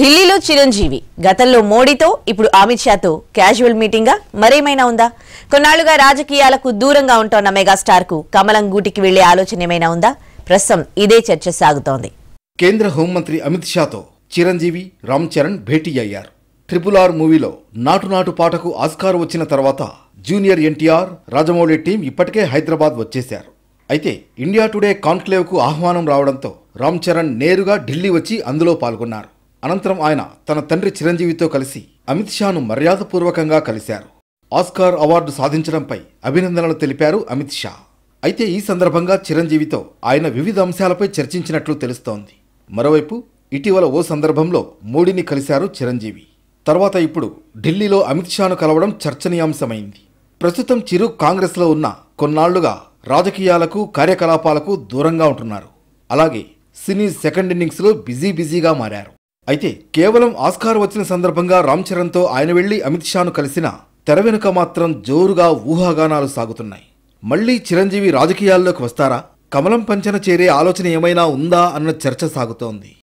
ఢిల్లీలో చిరంజీవి గతంలో మోడీతో ఇప్పుడు అమిత్ షాతో క్యాజువల్ మీటింగా మరేమైనా ఉందా కొన్నాళ్లుగా రాజకీయాలకు దూరంగా ఉంటోన్న మెగాస్టార్ కు కమలం గూటికి వెళ్లే ఆలోచన ఏమైనా ఉందా ప్రస్తుతం ఇదే చర్చ సాగుతోంది కేంద్ర హోంమంత్రి అమిత్ షాతో చిరంజీవి రామ్ చరణ్ భేటీ అయ్యారు ట్రిపుల్ ఆర్ మూవీలో నాటు నాటు పాటకు ఆస్కార్ వచ్చిన తర్వాత జూనియర్ ఎన్టీఆర్ రాజమౌళి టీం ఇప్పటికే హైదరాబాద్ వచ్చేశారు అయితే ఇండియా టుడే కాన్క్లేవ్కు ఆహ్వానం రావడంతో రామ్ చరణ్ నేరుగా ఢిల్లీ వచ్చి అందులో పాల్గొన్నారు అనంతరం ఆయన తన తండ్రి చిరంజీవితో కలిసి అమిత్ షాను మర్యాదపూర్వకంగా కలిశారు ఆస్కార్ అవార్డు సాధించడంపై అభినందనలు తెలిపారు అమిత్ షా అయితే ఈ సందర్భంగా చిరంజీవితో ఆయన వివిధ అంశాలపై చర్చించినట్లు తెలుస్తోంది మరోవైపు ఇటీవల ఓ సందర్భంలో మోడీని కలిశారు చిరంజీవి తర్వాత ఇప్పుడు ఢిల్లీలో అమిత్ షాను కలవడం చర్చనీయాంశమైంది ప్రస్తుతం చిరు కాంగ్రెస్లో ఉన్న కొన్నాళ్లుగా రాజకీయాలకు కార్యకలాపాలకు దూరంగా ఉంటున్నారు అలాగే సినీ సెకండ్ ఇన్నింగ్స్లో బిజీ బిజీగా మారారు అయితే కేవలం ఆస్కార్ వచ్చిన సందర్భంగా రామ్ చరణ్తో ఆయన వెళ్లి అమిత్ షాను కలిసిన తెర వెనుక మాత్రం జోరుగా ఊహాగానాలు సాగుతున్నాయి మళ్లీ చిరంజీవి రాజకీయాల్లోకి వస్తారా కమలం పంచన చేరే ఆలోచన ఏమైనా ఉందా అన్న చర్చ సాగుతోంది